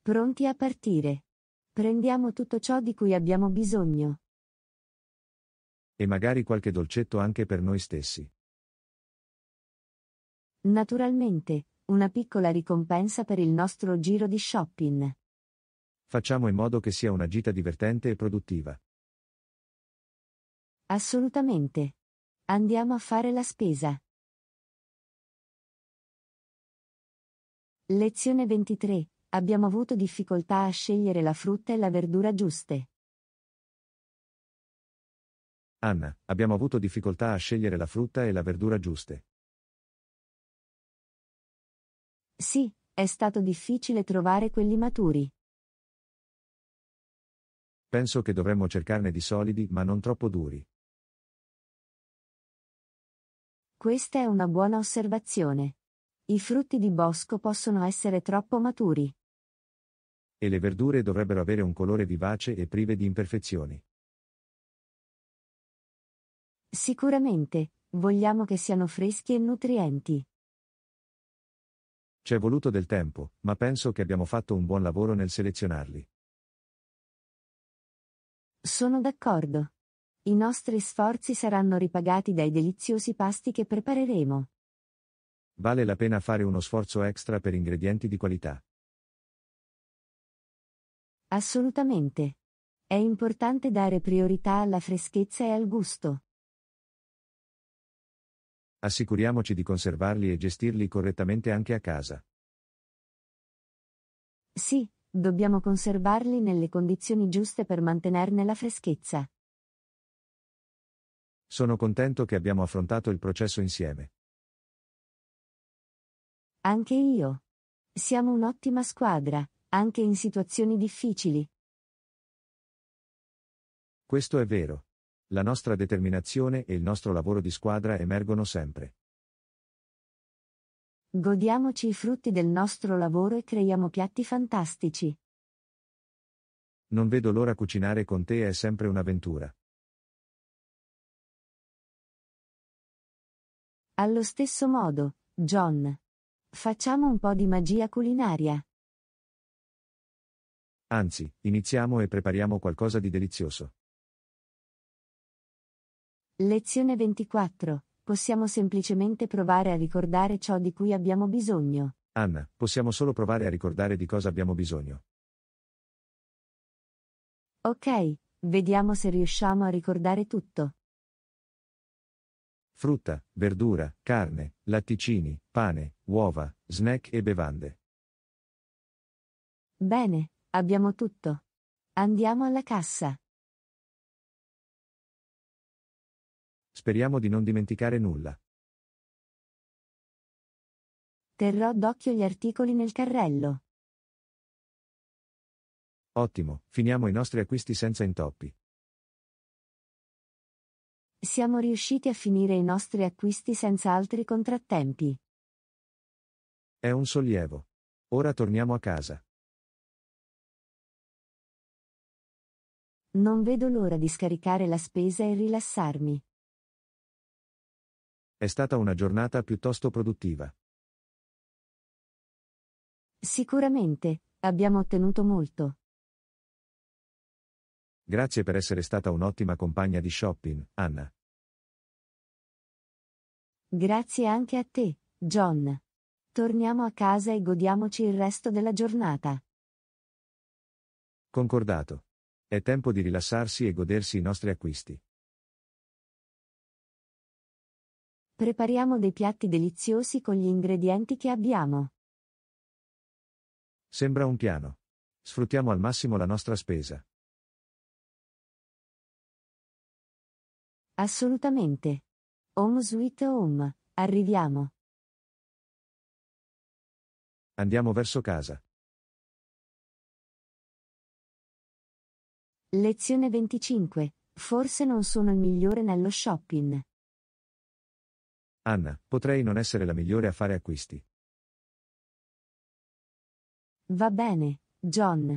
Pronti a partire. Prendiamo tutto ciò di cui abbiamo bisogno e magari qualche dolcetto anche per noi stessi. Naturalmente, una piccola ricompensa per il nostro giro di shopping. Facciamo in modo che sia una gita divertente e produttiva. Assolutamente. Andiamo a fare la spesa. Lezione 23. Abbiamo avuto difficoltà a scegliere la frutta e la verdura giuste. Anna, abbiamo avuto difficoltà a scegliere la frutta e la verdura giuste. Sì, è stato difficile trovare quelli maturi. Penso che dovremmo cercarne di solidi ma non troppo duri. Questa è una buona osservazione. I frutti di bosco possono essere troppo maturi. E le verdure dovrebbero avere un colore vivace e prive di imperfezioni. Sicuramente, vogliamo che siano freschi e nutrienti. Ci è voluto del tempo, ma penso che abbiamo fatto un buon lavoro nel selezionarli. Sono d'accordo. I nostri sforzi saranno ripagati dai deliziosi pasti che prepareremo. Vale la pena fare uno sforzo extra per ingredienti di qualità. Assolutamente. È importante dare priorità alla freschezza e al gusto. Assicuriamoci di conservarli e gestirli correttamente anche a casa. Sì, dobbiamo conservarli nelle condizioni giuste per mantenerne la freschezza. Sono contento che abbiamo affrontato il processo insieme. Anche io. Siamo un'ottima squadra, anche in situazioni difficili. Questo è vero. La nostra determinazione e il nostro lavoro di squadra emergono sempre. Godiamoci i frutti del nostro lavoro e creiamo piatti fantastici. Non vedo l'ora cucinare con te è sempre un'avventura. Allo stesso modo, John. Facciamo un po' di magia culinaria. Anzi, iniziamo e prepariamo qualcosa di delizioso. Lezione 24. Possiamo semplicemente provare a ricordare ciò di cui abbiamo bisogno. Anna, possiamo solo provare a ricordare di cosa abbiamo bisogno. Ok, vediamo se riusciamo a ricordare tutto. Frutta, verdura, carne, latticini, pane, uova, snack e bevande. Bene, abbiamo tutto. Andiamo alla cassa. Speriamo di non dimenticare nulla. Terrò d'occhio gli articoli nel carrello. Ottimo, finiamo i nostri acquisti senza intoppi. Siamo riusciti a finire i nostri acquisti senza altri contrattempi. È un sollievo. Ora torniamo a casa. Non vedo l'ora di scaricare la spesa e rilassarmi. È stata una giornata piuttosto produttiva. Sicuramente, abbiamo ottenuto molto. Grazie per essere stata un'ottima compagna di shopping, Anna. Grazie anche a te, John. Torniamo a casa e godiamoci il resto della giornata. Concordato. È tempo di rilassarsi e godersi i nostri acquisti. Prepariamo dei piatti deliziosi con gli ingredienti che abbiamo. Sembra un piano. Sfruttiamo al massimo la nostra spesa. Assolutamente. Home sweet home, arriviamo. Andiamo verso casa. Lezione 25. Forse non sono il migliore nello shopping. Anna, potrei non essere la migliore a fare acquisti. Va bene, John.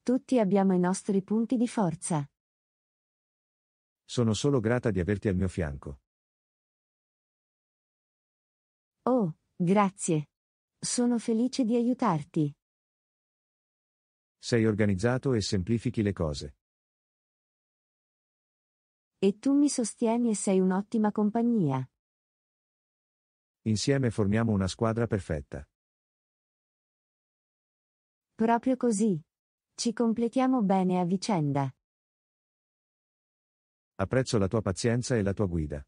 Tutti abbiamo i nostri punti di forza. Sono solo grata di averti al mio fianco. Oh, grazie. Sono felice di aiutarti. Sei organizzato e semplifichi le cose. E tu mi sostieni e sei un'ottima compagnia. Insieme formiamo una squadra perfetta. Proprio così. Ci completiamo bene a vicenda. Apprezzo la tua pazienza e la tua guida.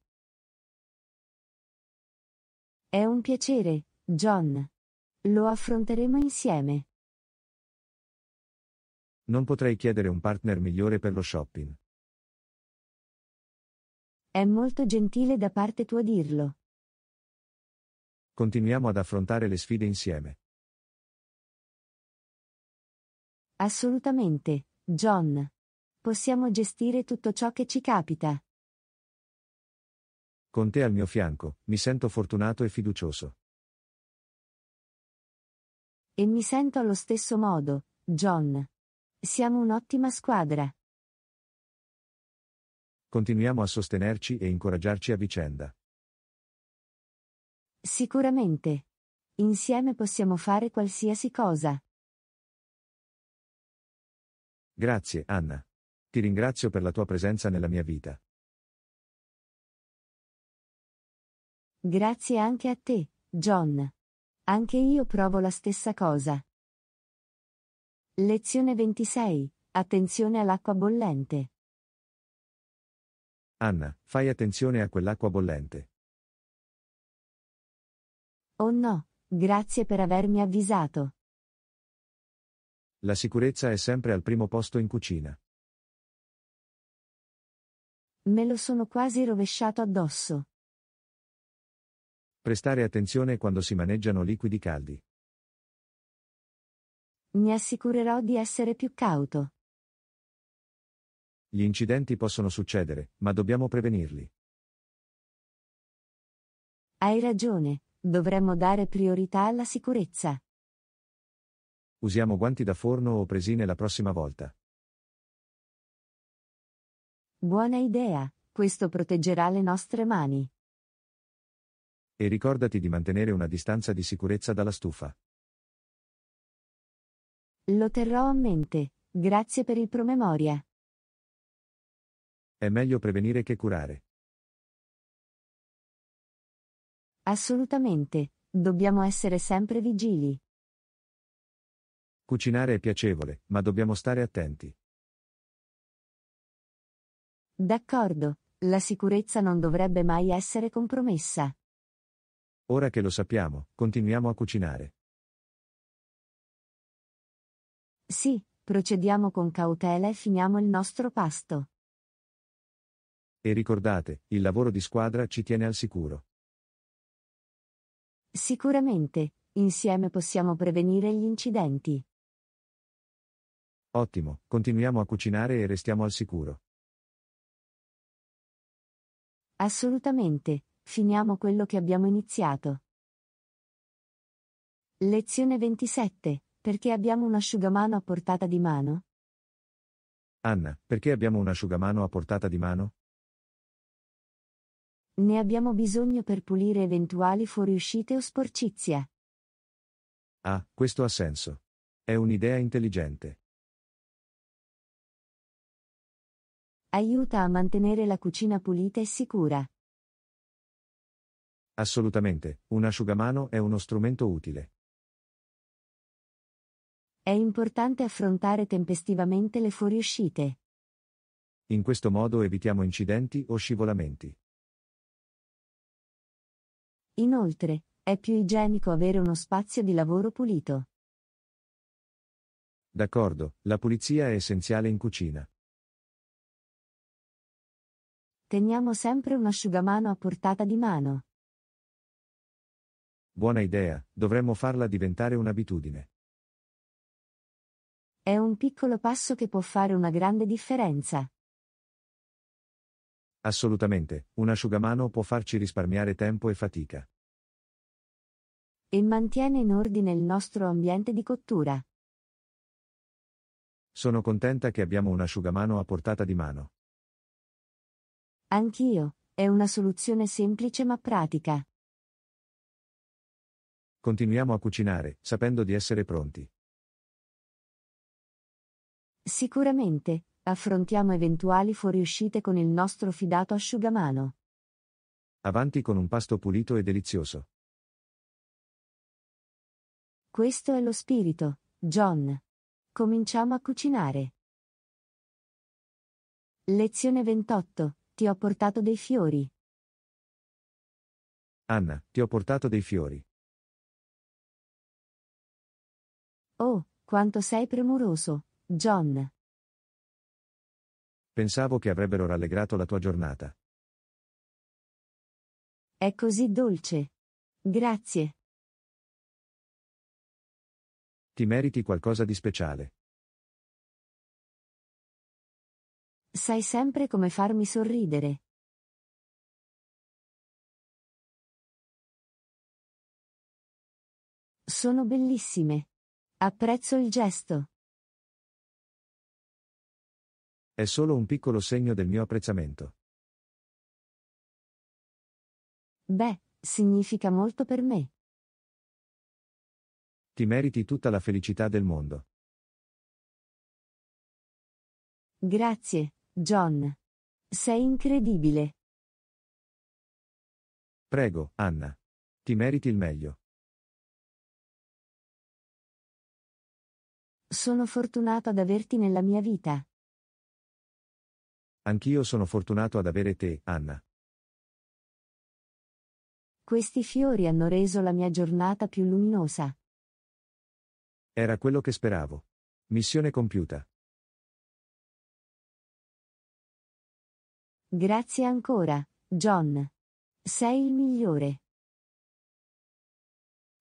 È un piacere, John. Lo affronteremo insieme. Non potrei chiedere un partner migliore per lo shopping. È molto gentile da parte tua dirlo. Continuiamo ad affrontare le sfide insieme. Assolutamente, John. Possiamo gestire tutto ciò che ci capita. Con te al mio fianco, mi sento fortunato e fiducioso. E mi sento allo stesso modo, John. Siamo un'ottima squadra. Continuiamo a sostenerci e incoraggiarci a vicenda. Sicuramente. Insieme possiamo fare qualsiasi cosa. Grazie, Anna. Ti ringrazio per la tua presenza nella mia vita. Grazie anche a te, John. Anche io provo la stessa cosa. Lezione 26. Attenzione all'acqua bollente. Anna, fai attenzione a quell'acqua bollente. Oh no, grazie per avermi avvisato. La sicurezza è sempre al primo posto in cucina. Me lo sono quasi rovesciato addosso. Prestare attenzione quando si maneggiano liquidi caldi. Mi assicurerò di essere più cauto. Gli incidenti possono succedere, ma dobbiamo prevenirli. Hai ragione, Dovremmo dare priorità alla sicurezza. Usiamo guanti da forno o presine la prossima volta. Buona idea, questo proteggerà le nostre mani. E ricordati di mantenere una distanza di sicurezza dalla stufa. Lo terrò a mente, grazie per il promemoria. È meglio prevenire che curare. Assolutamente, dobbiamo essere sempre vigili. Cucinare è piacevole, ma dobbiamo stare attenti. D'accordo, la sicurezza non dovrebbe mai essere compromessa. Ora che lo sappiamo, continuiamo a cucinare. Sì, procediamo con cautela e finiamo il nostro pasto. E ricordate, il lavoro di squadra ci tiene al sicuro. Sicuramente, insieme possiamo prevenire gli incidenti. Ottimo, continuiamo a cucinare e restiamo al sicuro. Assolutamente, finiamo quello che abbiamo iniziato. Lezione 27. Perché abbiamo un asciugamano a portata di mano? Anna, perché abbiamo un asciugamano a portata di mano? Ne abbiamo bisogno per pulire eventuali fuoriuscite o sporcizie. Ah, questo ha senso. È un'idea intelligente. Aiuta a mantenere la cucina pulita e sicura. Assolutamente, un asciugamano è uno strumento utile. È importante affrontare tempestivamente le fuoriuscite. In questo modo evitiamo incidenti o scivolamenti. Inoltre, è più igienico avere uno spazio di lavoro pulito. D'accordo, la pulizia è essenziale in cucina. Teniamo sempre un asciugamano a portata di mano. Buona idea, dovremmo farla diventare un'abitudine. È un piccolo passo che può fare una grande differenza. Assolutamente, un asciugamano può farci risparmiare tempo e fatica. E mantiene in ordine il nostro ambiente di cottura. Sono contenta che abbiamo un asciugamano a portata di mano. Anch'io, è una soluzione semplice ma pratica. Continuiamo a cucinare, sapendo di essere pronti. Sicuramente, Affrontiamo eventuali fuoriuscite con il nostro fidato asciugamano. Avanti con un pasto pulito e delizioso. Questo è lo spirito, John. Cominciamo a cucinare. Lezione 28. Ti ho portato dei fiori. Anna, ti ho portato dei fiori. Oh, quanto sei premuroso, John. Pensavo che avrebbero rallegrato la tua giornata. È così dolce. Grazie. Ti meriti qualcosa di speciale. Sai sempre come farmi sorridere. Sono bellissime. Apprezzo il gesto. È solo un piccolo segno del mio apprezzamento. Beh, significa molto per me. Ti meriti tutta la felicità del mondo. Grazie, John. Sei incredibile. Prego, Anna. Ti meriti il meglio. Sono fortunato ad averti nella mia vita. Anch'io sono fortunato ad avere te, Anna. Questi fiori hanno reso la mia giornata più luminosa. Era quello che speravo. Missione compiuta. Grazie ancora, John. Sei il migliore.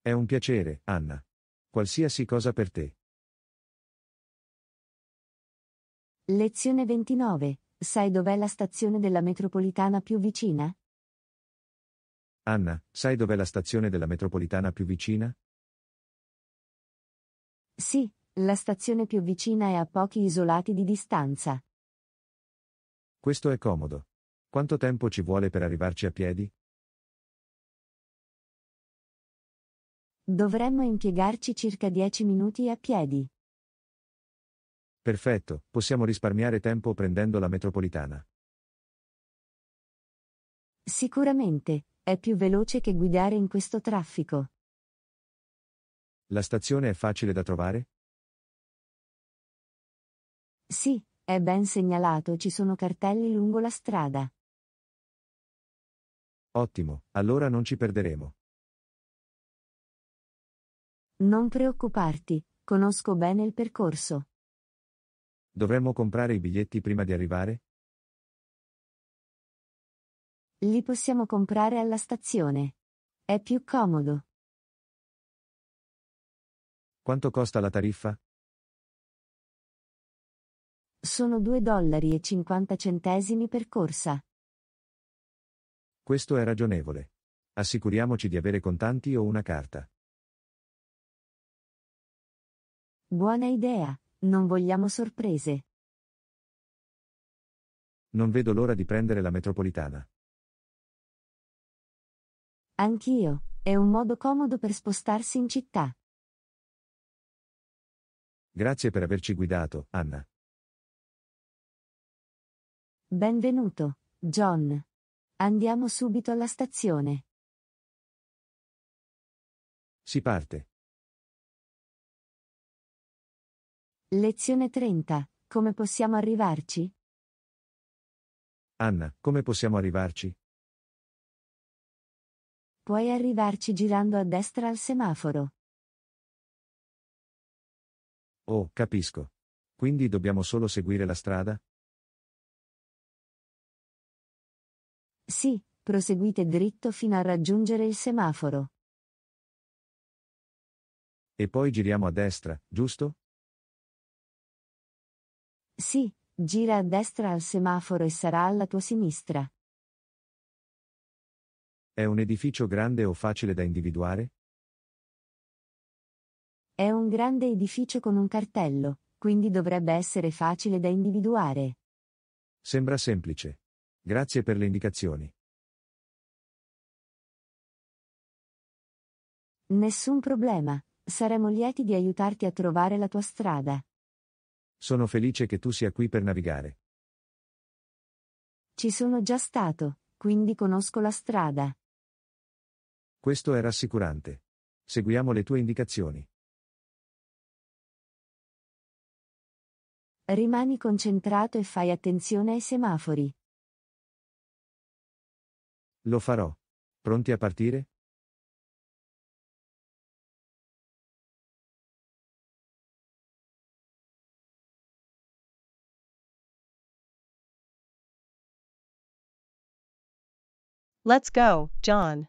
È un piacere, Anna. Qualsiasi cosa per te. Lezione 29. Sai dov'è la stazione della metropolitana più vicina? Anna, sai dov'è la stazione della metropolitana più vicina? Sì, la stazione più vicina è a pochi isolati di distanza. Questo è comodo. Quanto tempo ci vuole per arrivarci a piedi? Dovremmo impiegarci circa 10 minuti a piedi. Perfetto, possiamo risparmiare tempo prendendo la metropolitana. Sicuramente, è più veloce che guidare in questo traffico. La stazione è facile da trovare? Sì, è ben segnalato, ci sono cartelli lungo la strada. Ottimo, allora non ci perderemo. Non preoccuparti, conosco bene il percorso. Dovremmo comprare i biglietti prima di arrivare? Li possiamo comprare alla stazione. È più comodo. Quanto costa la tariffa? Sono 2 dollari e 50 centesimi per corsa. Questo è ragionevole. Assicuriamoci di avere contanti o una carta. Buona idea, non vogliamo sorprese. Non vedo l'ora di prendere la metropolitana. Anch'io, è un modo comodo per spostarsi in città. Grazie per averci guidato, Anna. Benvenuto, John. Andiamo subito alla stazione. Si parte. Lezione 30. Come possiamo arrivarci? Anna, come possiamo arrivarci? Puoi arrivarci girando a destra al semaforo. Oh, capisco. Quindi dobbiamo solo seguire la strada? Sì, proseguite dritto fino a raggiungere il semaforo. E poi giriamo a destra, giusto? Sì, gira a destra al semaforo e sarà alla tua sinistra. È un edificio grande o facile da individuare? È un grande edificio con un cartello, quindi dovrebbe essere facile da individuare. Sembra semplice. Grazie per le indicazioni. Nessun problema, saremo lieti di aiutarti a trovare la tua strada. Sono felice che tu sia qui per navigare. Ci sono già stato, quindi conosco la strada. Questo è rassicurante. Seguiamo le tue indicazioni. Rimani concentrato e fai attenzione ai semafori. Lo farò. Pronti a partire? Let's go, John.